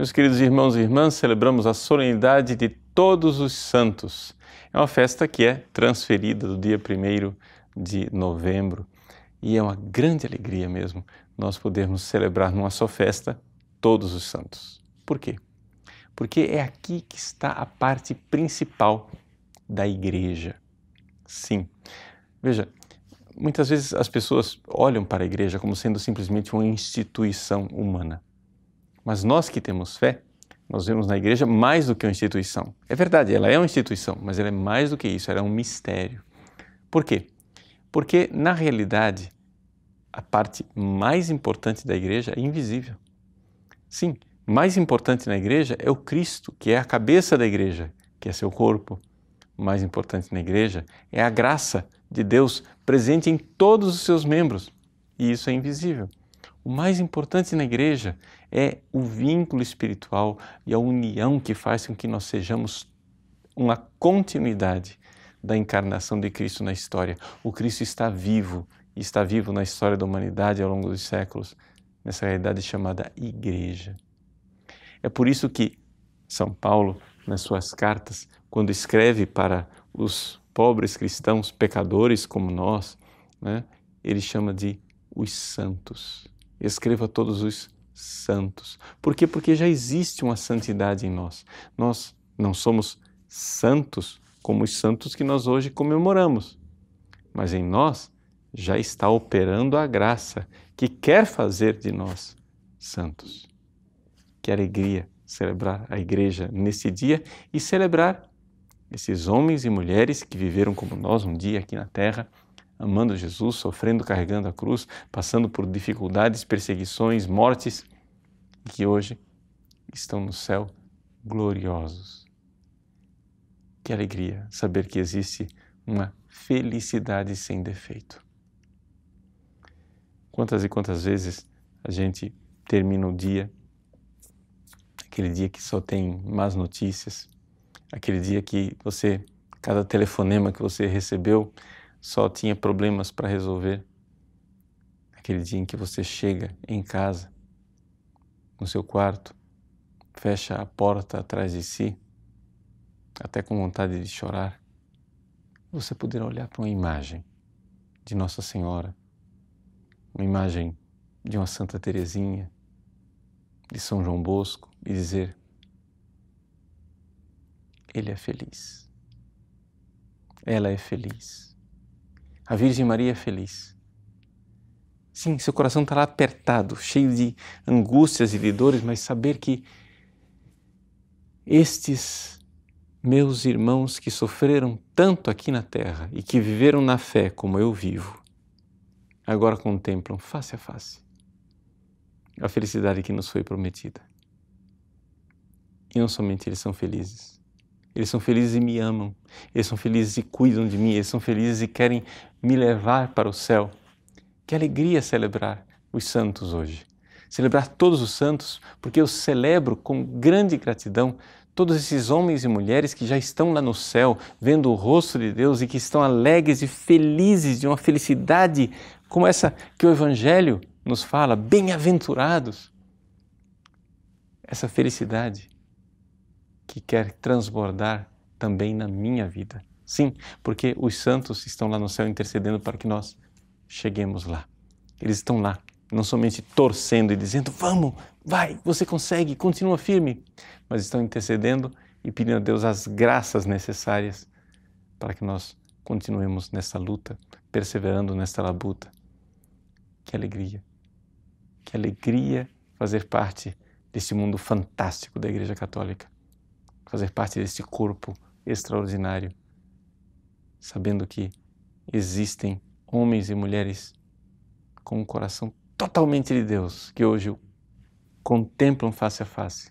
Meus queridos irmãos e irmãs, celebramos a solenidade de Todos os Santos. É uma festa que é transferida do dia 1 de novembro e é uma grande alegria mesmo nós podermos celebrar numa só festa Todos os Santos. Por quê? Porque é aqui que está a parte principal da igreja. Sim. Veja, muitas vezes as pessoas olham para a igreja como sendo simplesmente uma instituição humana. Mas nós que temos fé, nós vemos na igreja mais do que uma instituição. É verdade, ela é uma instituição, mas ela é mais do que isso, ela é um mistério. Por quê? Porque, na realidade, a parte mais importante da igreja é invisível. Sim, mais importante na igreja é o Cristo, que é a cabeça da igreja, que é seu corpo. Mais importante na igreja é a graça de Deus presente em todos os seus membros, e isso é invisível. O mais importante na igreja é o vínculo espiritual e a união que faz com que nós sejamos uma continuidade da encarnação de Cristo na história. O Cristo está vivo, está vivo na história da humanidade ao longo dos séculos, nessa realidade chamada igreja. É por isso que São Paulo, nas suas cartas, quando escreve para os pobres cristãos, pecadores como nós, né, ele chama de os santos escreva todos os santos. Por quê? Porque já existe uma santidade em nós. Nós não somos santos como os santos que nós hoje comemoramos, mas em nós já está operando a graça que quer fazer de nós santos. Que alegria celebrar a igreja nesse dia e celebrar esses homens e mulheres que viveram como nós um dia aqui na terra amando Jesus, sofrendo, carregando a cruz, passando por dificuldades, perseguições, mortes, e que hoje estão no céu gloriosos. Que alegria saber que existe uma felicidade sem defeito. Quantas e quantas vezes a gente termina o dia, aquele dia que só tem más notícias, aquele dia que você, cada telefonema que você recebeu, só tinha problemas para resolver. Aquele dia em que você chega em casa, no seu quarto, fecha a porta atrás de si, até com vontade de chorar, você poderá olhar para uma imagem de Nossa Senhora, uma imagem de uma Santa Teresinha, de São João Bosco e dizer: Ele é feliz. Ela é feliz a Virgem Maria é feliz. Sim, seu coração está lá apertado, cheio de angústias e de dores, mas saber que estes meus irmãos que sofreram tanto aqui na terra e que viveram na fé como eu vivo, agora contemplam face a face a felicidade que nos foi prometida. E não somente eles são felizes, eles são felizes e me amam. Eles são felizes e cuidam de mim. Eles são felizes e querem me levar para o céu. Que alegria celebrar os santos hoje. Celebrar todos os santos, porque eu celebro com grande gratidão todos esses homens e mulheres que já estão lá no céu, vendo o rosto de Deus e que estão alegres e felizes de uma felicidade como essa que o Evangelho nos fala, bem-aventurados. Essa felicidade que quer transbordar também na minha vida. Sim, porque os santos estão lá no céu intercedendo para que nós cheguemos lá. Eles estão lá, não somente torcendo e dizendo: "Vamos, vai, você consegue, continua firme", mas estão intercedendo e pedindo a Deus as graças necessárias para que nós continuemos nessa luta, perseverando nesta labuta. Que alegria! Que alegria fazer parte deste mundo fantástico da Igreja Católica fazer parte deste corpo extraordinário, sabendo que existem homens e mulheres com um coração totalmente de Deus, que hoje contemplam face a face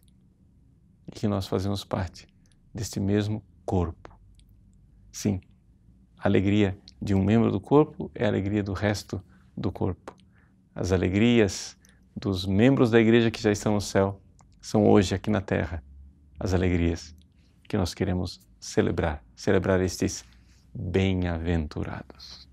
e que nós fazemos parte deste mesmo corpo. Sim, a alegria de um membro do corpo é a alegria do resto do corpo. As alegrias dos membros da igreja que já estão no céu são hoje aqui na terra as alegrias que nós queremos celebrar, celebrar estes bem-aventurados.